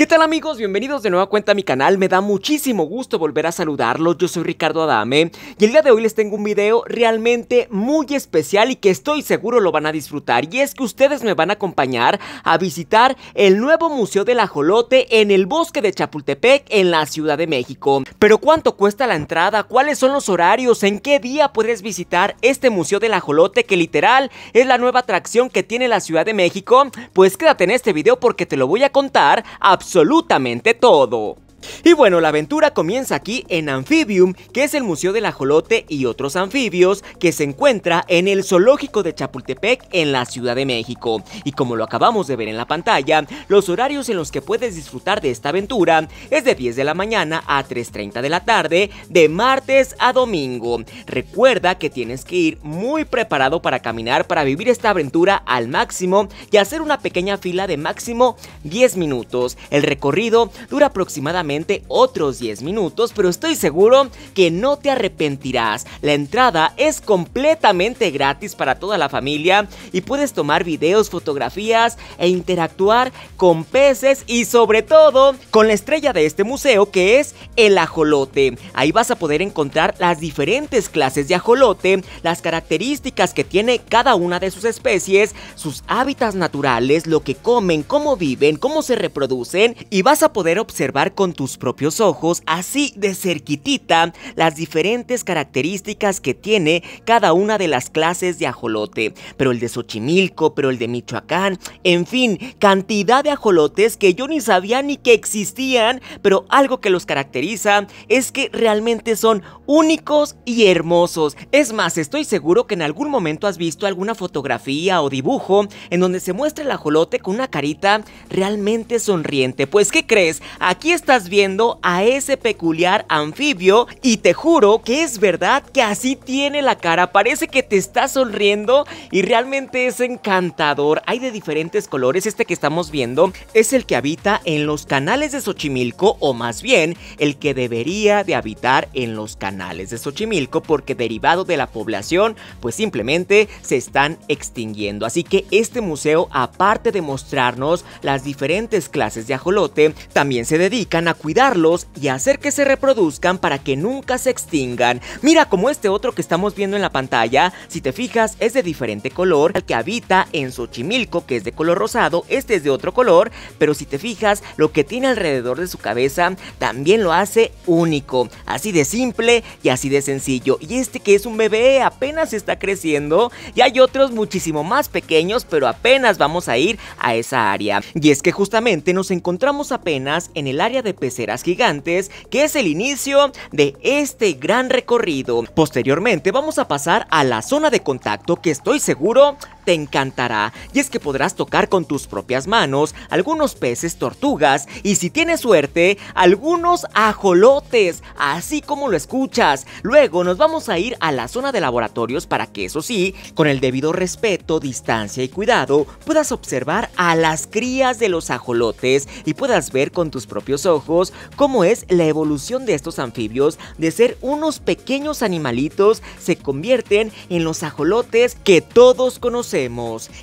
¿Qué tal amigos? Bienvenidos de nueva cuenta a mi canal, me da muchísimo gusto volver a saludarlos, yo soy Ricardo Adame y el día de hoy les tengo un video realmente muy especial y que estoy seguro lo van a disfrutar y es que ustedes me van a acompañar a visitar el nuevo Museo del Ajolote en el bosque de Chapultepec en la Ciudad de México. Pero ¿cuánto cuesta la entrada? ¿Cuáles son los horarios? ¿En qué día puedes visitar este Museo del Ajolote que literal es la nueva atracción que tiene la Ciudad de México? Pues quédate en este video porque te lo voy a contar absolutamente todo. Y bueno, la aventura comienza aquí en Amphibium, que es el Museo del Ajolote y otros anfibios que se encuentra en el Zoológico de Chapultepec en la Ciudad de México. Y como lo acabamos de ver en la pantalla, los horarios en los que puedes disfrutar de esta aventura es de 10 de la mañana a 3.30 de la tarde, de martes a domingo. Recuerda que tienes que ir muy preparado para caminar, para vivir esta aventura al máximo y hacer una pequeña fila de máximo 10 minutos. El recorrido dura aproximadamente otros 10 minutos, pero estoy seguro que no te arrepentirás. La entrada es completamente gratis para toda la familia y puedes tomar videos, fotografías e interactuar con peces y sobre todo con la estrella de este museo que es el ajolote. Ahí vas a poder encontrar las diferentes clases de ajolote, las características que tiene cada una de sus especies, sus hábitats naturales, lo que comen, cómo viven, cómo se reproducen y vas a poder observar con tus propios ojos, así de cerquitita, las diferentes características que tiene cada una de las clases de ajolote. Pero el de Xochimilco, pero el de Michoacán, en fin, cantidad de ajolotes que yo ni sabía ni que existían, pero algo que los caracteriza es que realmente son únicos y hermosos. Es más, estoy seguro que en algún momento has visto alguna fotografía o dibujo en donde se muestra el ajolote con una carita realmente sonriente. Pues, ¿qué crees? Aquí estás viendo a ese peculiar anfibio y te juro que es verdad que así tiene la cara, parece que te está sonriendo y realmente es encantador. Hay de diferentes colores, este que estamos viendo es el que habita en los canales de Xochimilco o más bien el que debería de habitar en los canales de Xochimilco porque derivado de la población pues simplemente se están extinguiendo. Así que este museo aparte de mostrarnos las diferentes clases de ajolote también se dedican a cuidarlos y hacer que se reproduzcan para que nunca se extingan. Mira como este otro que estamos viendo en la pantalla, si te fijas es de diferente color, el que habita en Xochimilco que es de color rosado, este es de otro color, pero si te fijas lo que tiene alrededor de su cabeza también lo hace único, así de simple y así de sencillo. Y este que es un bebé apenas está creciendo y hay otros muchísimo más pequeños pero apenas vamos a ir a esa área. Y es que justamente nos encontramos apenas en el área de pesca serás Gigantes, que es el inicio de este gran recorrido. Posteriormente vamos a pasar a la zona de contacto que estoy seguro te encantará, y es que podrás tocar con tus propias manos algunos peces, tortugas y si tienes suerte, algunos ajolotes, así como lo escuchas. Luego nos vamos a ir a la zona de laboratorios para que eso sí, con el debido respeto, distancia y cuidado, puedas observar a las crías de los ajolotes y puedas ver con tus propios ojos cómo es la evolución de estos anfibios de ser unos pequeños animalitos se convierten en los ajolotes que todos conocemos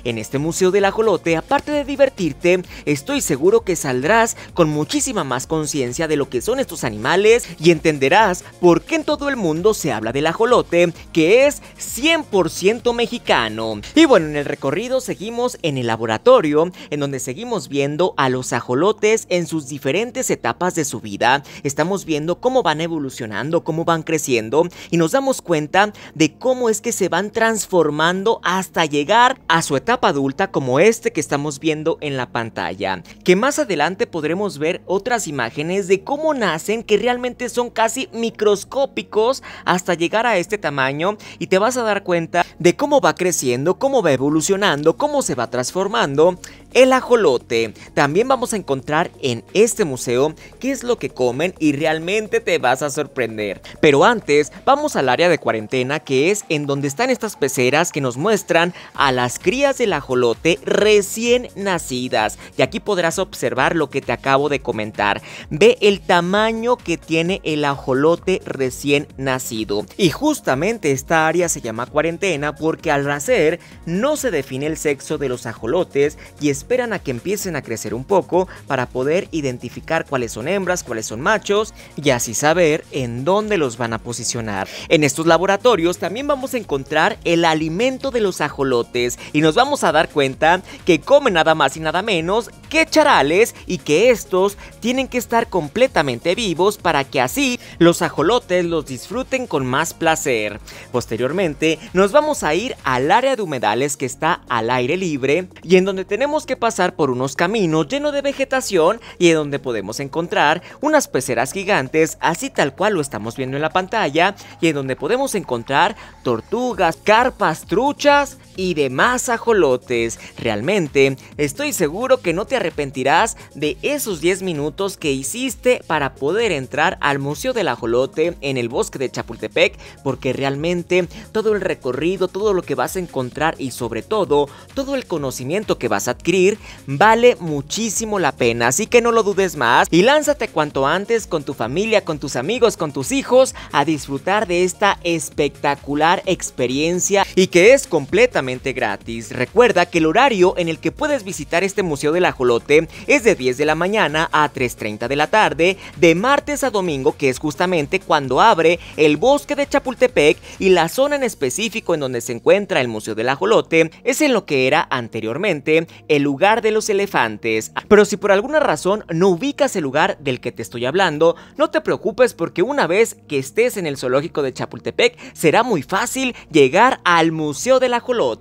en este Museo del Ajolote, aparte de divertirte, estoy seguro que saldrás con muchísima más conciencia de lo que son estos animales y entenderás por qué en todo el mundo se habla del ajolote, que es 100% mexicano. Y bueno, en el recorrido seguimos en el laboratorio, en donde seguimos viendo a los ajolotes en sus diferentes etapas de su vida. Estamos viendo cómo van evolucionando, cómo van creciendo y nos damos cuenta de cómo es que se van transformando hasta llegar a su etapa adulta como este que estamos viendo en la pantalla, que más adelante podremos ver otras imágenes de cómo nacen que realmente son casi microscópicos hasta llegar a este tamaño y te vas a dar cuenta de cómo va creciendo, cómo va evolucionando, cómo se va transformando el ajolote. También vamos a encontrar en este museo qué es lo que comen y realmente te vas a sorprender. Pero antes, vamos al área de cuarentena que es en donde están estas peceras que nos muestran a las crías del ajolote recién nacidas. Y aquí podrás observar lo que te acabo de comentar. Ve el tamaño que tiene el ajolote recién nacido. Y justamente esta área se llama cuarentena porque al nacer no se define el sexo de los ajolotes y esperan a que empiecen a crecer un poco para poder identificar cuáles son hembras, cuáles son machos y así saber en dónde los van a posicionar. En estos laboratorios también vamos a encontrar el alimento de los ajolotes y nos vamos a dar cuenta que comen nada más y nada menos que charales y que estos tienen que estar completamente vivos para que así los ajolotes los disfruten con más placer. Posteriormente nos vamos a ir al área de humedales que está al aire libre y en donde tenemos que pasar por unos caminos llenos de vegetación y en donde podemos encontrar unas peceras gigantes, así tal cual lo estamos viendo en la pantalla, y en donde podemos encontrar tortugas, carpas, truchas y demás ajolotes. Realmente estoy seguro que no te arrepentirás de esos 10 minutos que hiciste para poder entrar al Museo del Ajolote en el bosque de Chapultepec porque realmente todo el recorrido, todo lo que vas a encontrar y sobre todo todo el conocimiento que vas a adquirir vale muchísimo la pena. Así que no lo dudes más y lánzate cuanto antes con tu familia, con tus amigos, con tus hijos a disfrutar de esta espectacular experiencia y que es completamente gratis. Recuerda que el horario en el que puedes visitar este Museo del Ajolote es de 10 de la mañana a 3.30 de la tarde, de martes a domingo, que es justamente cuando abre el bosque de Chapultepec y la zona en específico en donde se encuentra el Museo del Ajolote es en lo que era anteriormente el lugar de los elefantes. Pero si por alguna razón no ubicas el lugar del que te estoy hablando, no te preocupes porque una vez que estés en el zoológico de Chapultepec será muy fácil llegar al Museo del Ajolote.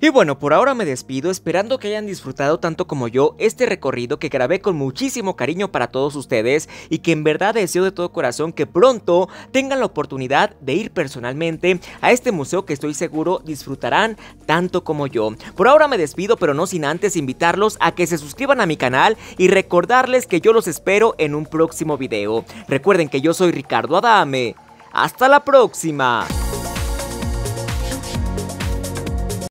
Y bueno, por ahora me despido esperando que hayan disfrutado tanto como yo este recorrido que grabé con muchísimo cariño para todos ustedes y que en verdad deseo de todo corazón que pronto tengan la oportunidad de ir personalmente a este museo que estoy seguro disfrutarán tanto como yo. Por ahora me despido pero no sin antes invitarlos a que se suscriban a mi canal y recordarles que yo los espero en un próximo video. Recuerden que yo soy Ricardo Adame. Hasta la próxima.